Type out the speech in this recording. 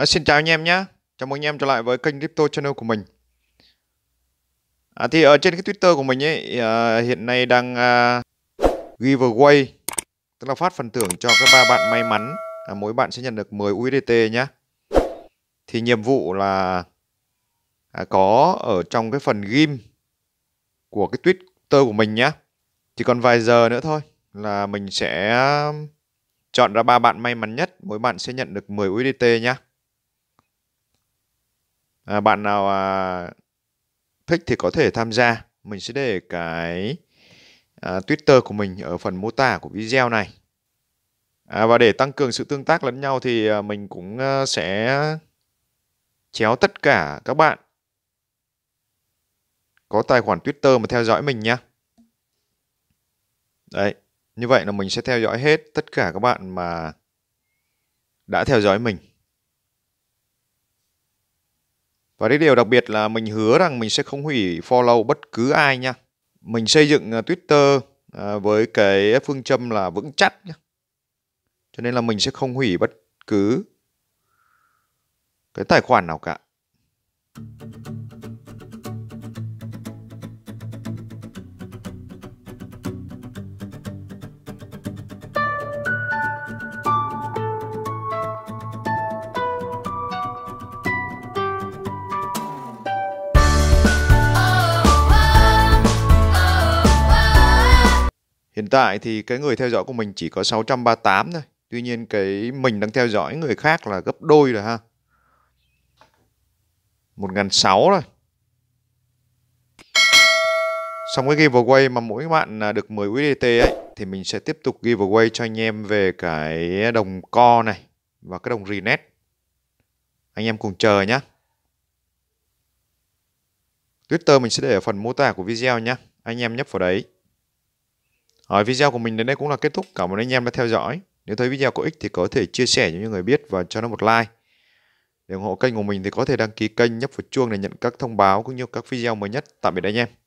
À, xin chào anh em nhé, chào mừng anh em trở lại với kênh Crypto Channel của mình. À, thì ở trên cái Twitter của mình ấy à, hiện nay đang à, giveaway, tức là phát phần thưởng cho các ba bạn may mắn, à, mỗi bạn sẽ nhận được 10 USDT nhé. Thì nhiệm vụ là à, có ở trong cái phần ghim của cái Twitter của mình nhé. Chỉ còn vài giờ nữa thôi là mình sẽ chọn ra ba bạn may mắn nhất, mỗi bạn sẽ nhận được 10 USDT nhé à, bạn nào à, thích thì có thể tham gia mình sẽ để cái à, Twitter của mình ở phần mô tả của video này à, và để tăng cường sự tương tác lẫn nhau thì à, mình cũng à, sẽ chéo tất cả các bạn có tài khoản Twitter mà theo dõi mình nhé đấy như vậy là mình sẽ theo dõi hết tất cả các bạn mà đã theo dõi mình và cái điều đặc biệt là mình hứa rằng mình sẽ không hủy follow bất cứ ai nha. Mình xây dựng à, Twitter à, với cái phương châm là vững chắc nhé. Cho nên là mình sẽ không hủy bất cứ cái tài khoản nào cả. Hiện tại thì cái người theo dõi của mình chỉ có 638 thôi. Tuy nhiên cái mình đang theo dõi người khác là gấp đôi rồi ha. 1.600 rồi. Xong cái giveaway mà mỗi bạn à, được 10 USDT ấy thì mình sẽ tiếp tục giveaway cho anh em về cái đồng co này và cái đồng renet. Anh em cùng chờ nhé. Twitter mình sẽ để ở phần mô tả của video nhé. Anh em nhấp vào đấy. Ở ờ, video của mình đến đây cũng là kết thúc. Cảm ơn anh em đã theo dõi. Nếu thấy video có ích thì có thể chia sẻ cho những người biết và cho nó một like. Để ủng hộ kênh của mình thì có thể đăng ký kênh, nhấp vào chuông để nhận các thông báo cũng như các video mới nhất. Tạm biệt anh em.